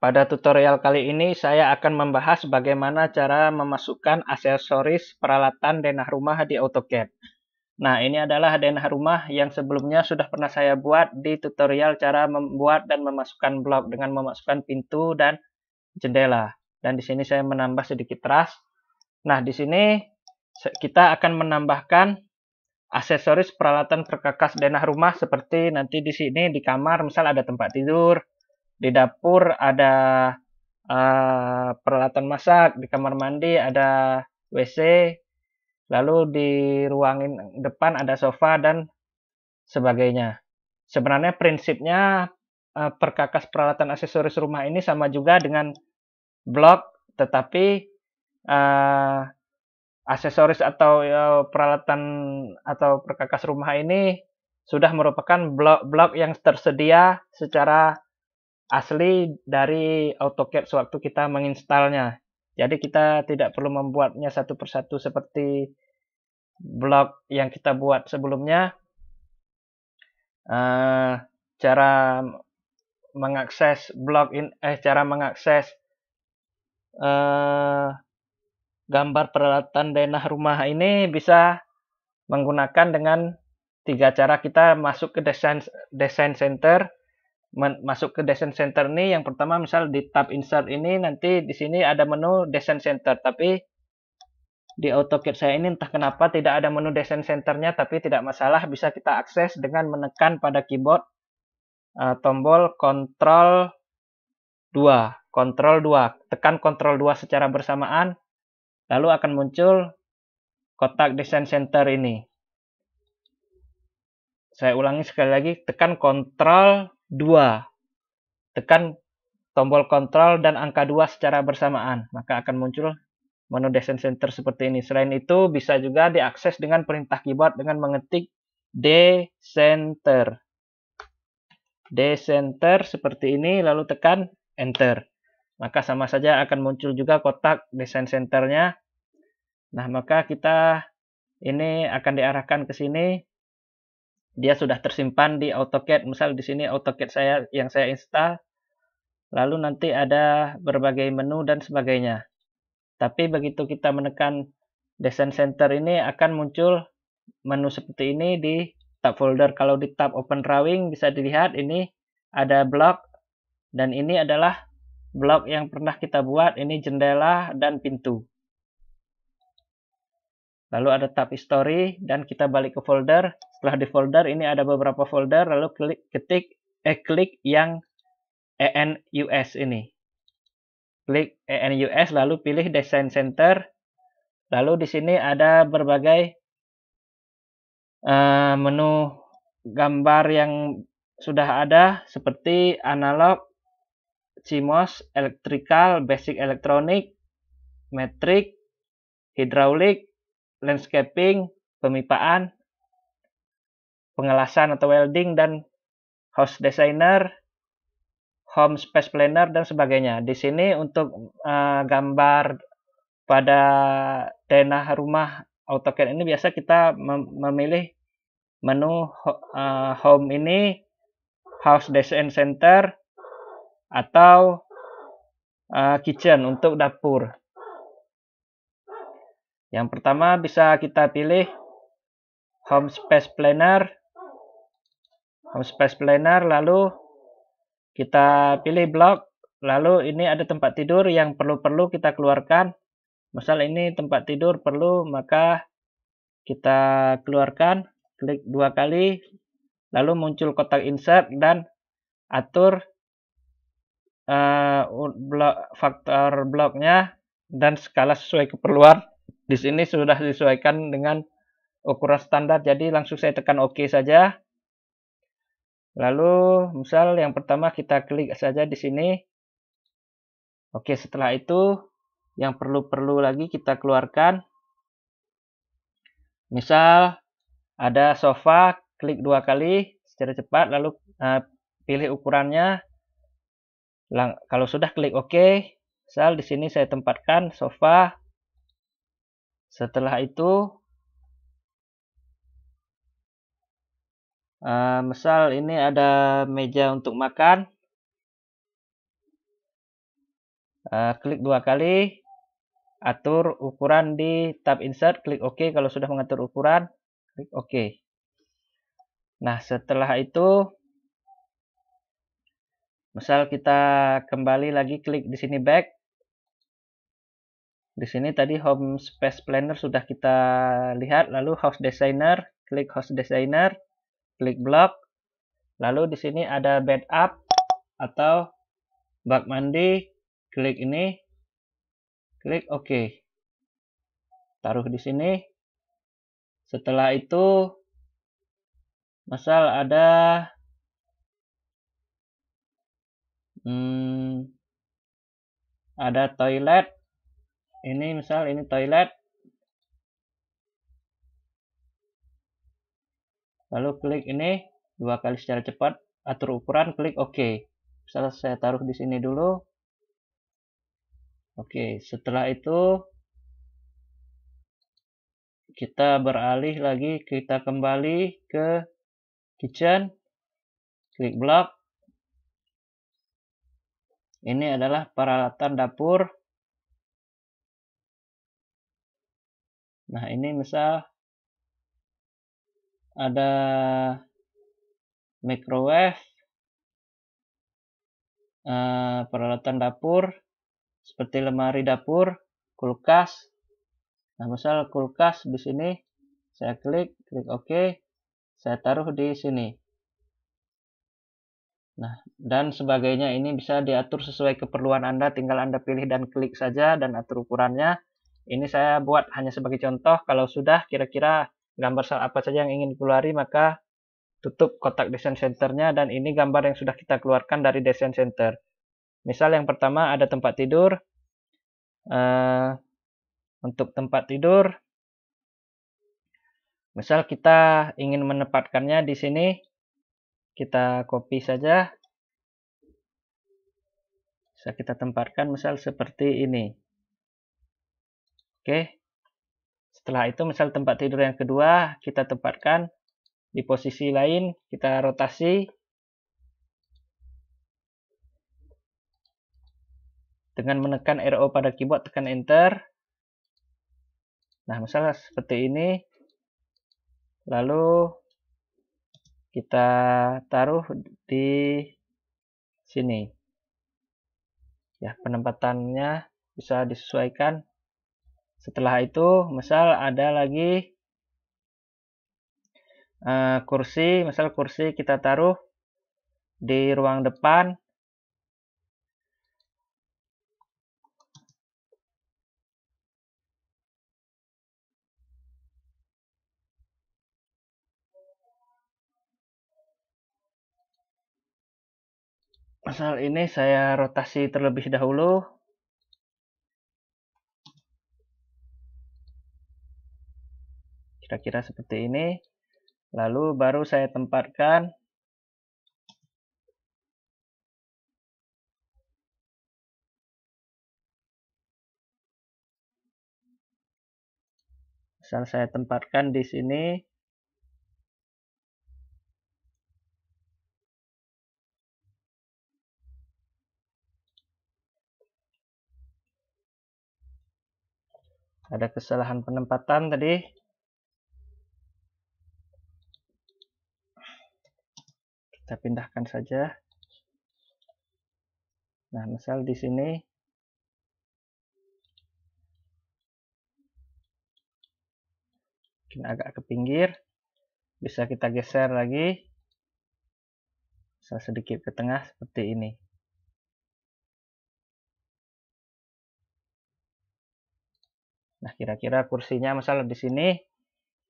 Pada tutorial kali ini saya akan membahas bagaimana cara memasukkan aksesoris peralatan denah rumah di AutoCAD. Nah ini adalah denah rumah yang sebelumnya sudah pernah saya buat di tutorial cara membuat dan memasukkan blok dengan memasukkan pintu dan jendela. Dan di sini saya menambah sedikit ras. Nah di sini kita akan menambahkan aksesoris peralatan perkakas denah rumah seperti nanti di sini di kamar misal ada tempat tidur, di dapur ada uh, peralatan masak, di kamar mandi ada WC, lalu di ruang depan ada sofa dan sebagainya. Sebenarnya prinsipnya uh, perkakas peralatan aksesoris rumah ini sama juga dengan blok, tetapi uh, aksesoris atau uh, peralatan atau perkakas rumah ini sudah merupakan blok blog yang tersedia secara asli dari AutoCAD sewaktu kita menginstalnya. Jadi kita tidak perlu membuatnya satu persatu seperti blok yang kita buat sebelumnya. Eh, cara mengakses blok in, eh cara mengakses eh, gambar peralatan denah rumah ini bisa menggunakan dengan tiga cara kita masuk ke desain desain center masuk ke design center ini, yang pertama misal di tab insert ini nanti di sini ada menu design center tapi di AutoCAD saya ini entah kenapa tidak ada menu design Center-nya, tapi tidak masalah bisa kita akses dengan menekan pada keyboard uh, tombol control 2 control 2 tekan control 2 secara bersamaan lalu akan muncul kotak design center ini saya ulangi sekali lagi tekan control 2. Tekan tombol kontrol dan angka 2 secara bersamaan, maka akan muncul menu desain Center seperti ini. Selain itu, bisa juga diakses dengan perintah keyboard dengan mengetik d center d center seperti ini, lalu tekan Enter. Maka sama saja akan muncul juga kotak desain Centernya. Nah, maka kita ini akan diarahkan ke sini dia sudah tersimpan di AutoCAD. Misal di sini AutoCAD saya yang saya install. Lalu nanti ada berbagai menu dan sebagainya. Tapi begitu kita menekan Design Center ini akan muncul menu seperti ini di tab folder. Kalau di tab Open Drawing bisa dilihat ini ada blok dan ini adalah blok yang pernah kita buat. Ini jendela dan pintu. Lalu ada tab history dan kita balik ke folder. Setelah di folder ini ada beberapa folder lalu klik ketik eh klik yang ENUS ini. Klik ENUS lalu pilih design center. Lalu di sini ada berbagai uh, menu gambar yang sudah ada seperti analog, CMOS, electrical, basic electronic, metric, hidraulik, landscaping, pemipaan, pengelasan atau welding dan house designer, home space planner dan sebagainya. Di sini untuk uh, gambar pada denah rumah AutoCAD ini biasa kita mem memilih menu uh, home ini house design center atau uh, kitchen untuk dapur. Yang pertama bisa kita pilih Home Space Planner. Home Space Planner lalu kita pilih blog. Lalu ini ada tempat tidur yang perlu-perlu kita keluarkan. Misal ini tempat tidur perlu maka kita keluarkan. Klik dua kali. Lalu muncul kotak insert dan atur eh, uh, blok, faktor bloknya dan skala sesuai keperluan. Di sini sudah disesuaikan dengan ukuran standar, jadi langsung saya tekan OK saja. Lalu, misal yang pertama kita klik saja di sini. Oke, setelah itu yang perlu-perlu lagi kita keluarkan. Misal ada sofa, klik dua kali secara cepat, lalu uh, pilih ukurannya. Lang kalau sudah klik OK, misal di sini saya tempatkan sofa. Setelah itu uh, misal ini ada meja untuk makan. Uh, klik dua kali, atur ukuran di tab insert, klik OK kalau sudah mengatur ukuran, klik OK. Nah setelah itu, misal kita kembali lagi klik di sini back, di sini tadi home space planner sudah kita lihat, lalu house designer, klik house designer, klik block. Lalu di sini ada bed up atau bak mandi, klik ini, klik OK. Taruh di sini. Setelah itu, masal ada hmm, ada toilet ini misal ini toilet lalu klik ini dua kali secara cepat atur ukuran klik OK misal saya taruh di sini dulu Oke setelah itu kita beralih lagi kita kembali ke kitchen klik block ini adalah peralatan dapur Nah, ini misal ada microwave, eh, peralatan dapur, seperti lemari dapur, kulkas. Nah, misal kulkas di sini, saya klik, klik OK, saya taruh di sini. Nah, dan sebagainya ini bisa diatur sesuai keperluan Anda, tinggal Anda pilih dan klik saja dan atur ukurannya. Ini saya buat hanya sebagai contoh, kalau sudah kira-kira gambar sel apa saja yang ingin keluari, maka tutup kotak design centernya dan ini gambar yang sudah kita keluarkan dari design center. Misal yang pertama ada tempat tidur. Uh, untuk tempat tidur, misal kita ingin menempatkannya di sini, kita copy saja. Bisa kita tempatkan misal seperti ini. Oke. Setelah itu misal tempat tidur yang kedua kita tempatkan di posisi lain, kita rotasi dengan menekan RO pada keyboard tekan enter. Nah, misalnya seperti ini. Lalu kita taruh di sini. Ya, penempatannya bisa disesuaikan setelah itu, misal ada lagi uh, kursi, misal kursi kita taruh di ruang depan. Misal ini saya rotasi terlebih dahulu kira-kira seperti ini lalu baru saya tempatkan misal saya tempatkan di sini ada kesalahan penempatan tadi kita pindahkan saja nah misal di sini mungkin agak ke pinggir bisa kita geser lagi bisa sedikit ke tengah seperti ini nah kira-kira kursinya misal di sini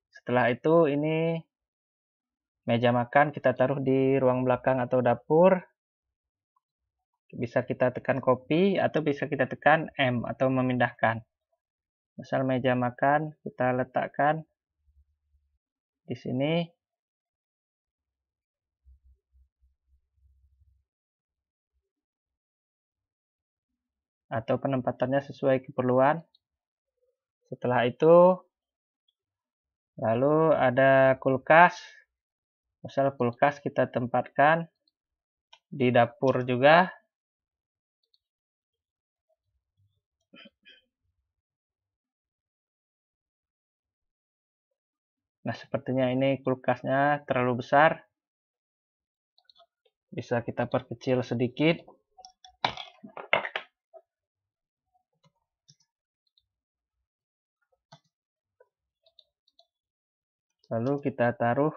setelah itu ini meja makan kita taruh di ruang belakang atau dapur. Bisa kita tekan copy atau bisa kita tekan M atau memindahkan. Misal meja makan kita letakkan di sini. Atau penempatannya sesuai keperluan. Setelah itu, lalu ada kulkas misal kulkas kita tempatkan di dapur juga Nah, sepertinya ini kulkasnya terlalu besar. Bisa kita perkecil sedikit. Lalu kita taruh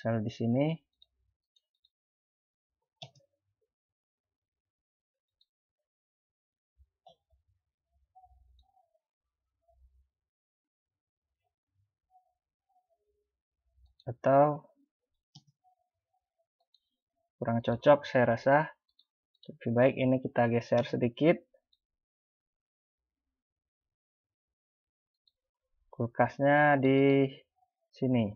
sel di sini atau kurang cocok saya rasa lebih baik ini kita geser sedikit kulkasnya di sini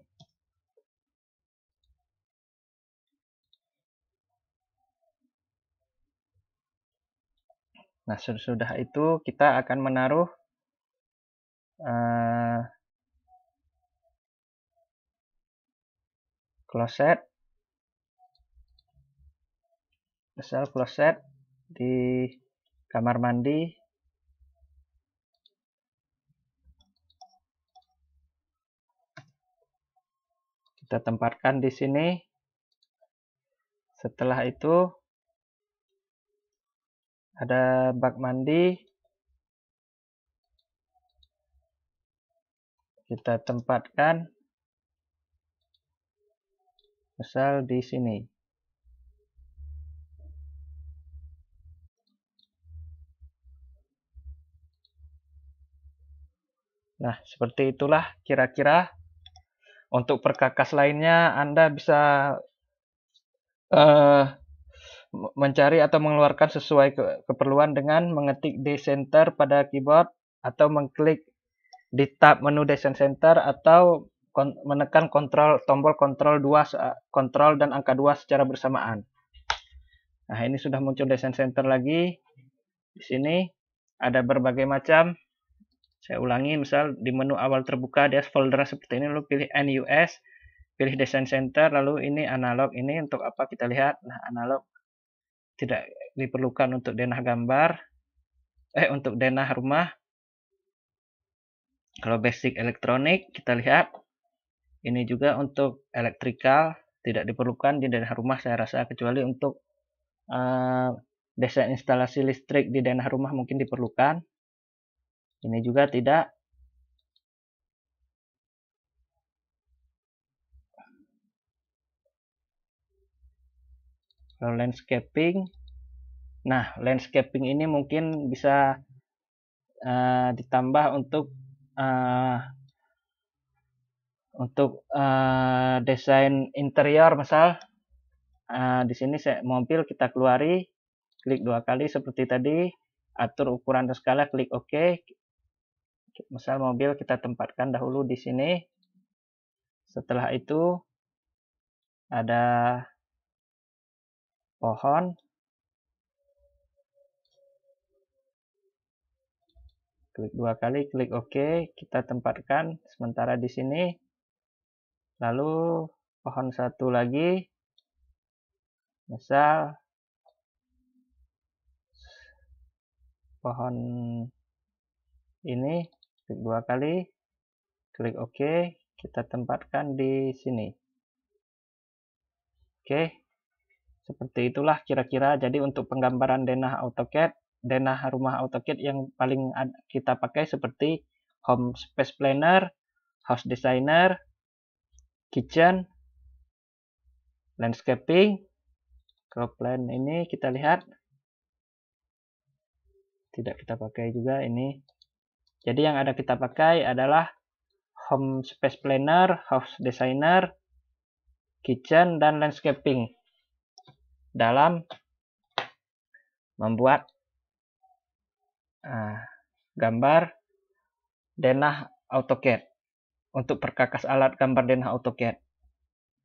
Nah, sesudah itu kita akan menaruh uh, eh, closet misal kloset di kamar mandi kita tempatkan di sini setelah itu ada bak mandi kita tempatkan misal di sini Nah, seperti itulah kira-kira untuk perkakas lainnya Anda bisa uh, mencari atau mengeluarkan sesuai ke keperluan dengan mengetik di Center pada keyboard atau mengklik di tab menu Design Center atau menekan kontrol tombol kontrol 2 kontrol dan angka 2 secara bersamaan. Nah, ini sudah muncul Design Center lagi. Di sini ada berbagai macam. Saya ulangi, misal di menu awal terbuka dia folder seperti ini, lalu pilih NUS, pilih Design Center, lalu ini analog, ini untuk apa kita lihat. Nah, analog tidak diperlukan untuk denah gambar eh untuk denah rumah kalau basic elektronik kita lihat ini juga untuk elektrikal tidak diperlukan di denah rumah saya rasa kecuali untuk uh, desain instalasi listrik di denah rumah mungkin diperlukan ini juga tidak kalau nah, landscaping. Nah, landscaping ini mungkin bisa uh, ditambah untuk uh, untuk uh, desain interior misal uh, di sini saya mobil kita keluari klik dua kali seperti tadi atur ukuran dan skala klik OK misal mobil kita tempatkan dahulu di sini setelah itu ada pohon klik dua kali, klik OK, kita tempatkan sementara di sini. Lalu pohon satu lagi, misal pohon ini, klik dua kali, klik OK, kita tempatkan di sini. Oke, okay. Seperti itulah kira-kira. Jadi untuk penggambaran denah AutoCAD, denah rumah AutoCAD yang paling kita pakai seperti Home Space Planner, House Designer, Kitchen, Landscaping, Crop Plan ini kita lihat. Tidak kita pakai juga ini. Jadi yang ada kita pakai adalah Home Space Planner, House Designer, Kitchen, dan Landscaping dalam membuat uh, gambar denah AutoCAD untuk perkakas alat gambar denah AutoCAD.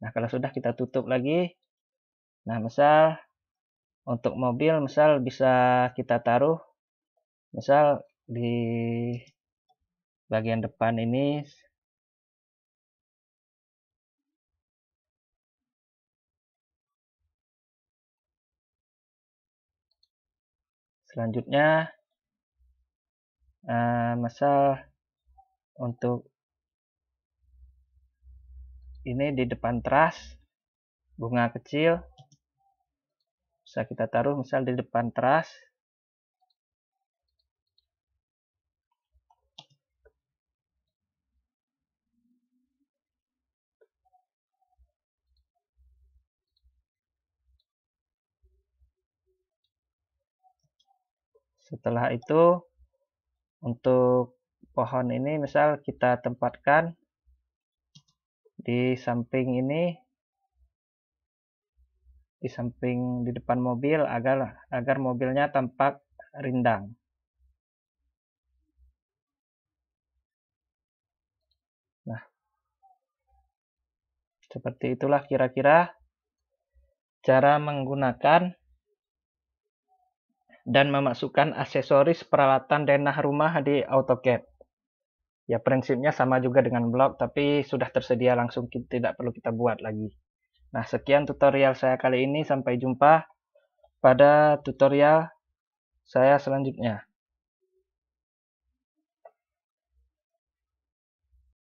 Nah, kalau sudah kita tutup lagi. Nah, misal untuk mobil misal bisa kita taruh misal di bagian depan ini Selanjutnya uh, eh, masal untuk ini di depan teras bunga kecil bisa kita taruh misal di depan teras Setelah itu untuk pohon ini misal kita tempatkan di samping ini di samping di depan mobil agar agar mobilnya tampak rindang. Nah, seperti itulah kira-kira cara menggunakan dan memasukkan aksesoris peralatan denah rumah di AutoCAD. Ya prinsipnya sama juga dengan blog tapi sudah tersedia langsung kita tidak perlu kita buat lagi. Nah sekian tutorial saya kali ini sampai jumpa pada tutorial saya selanjutnya.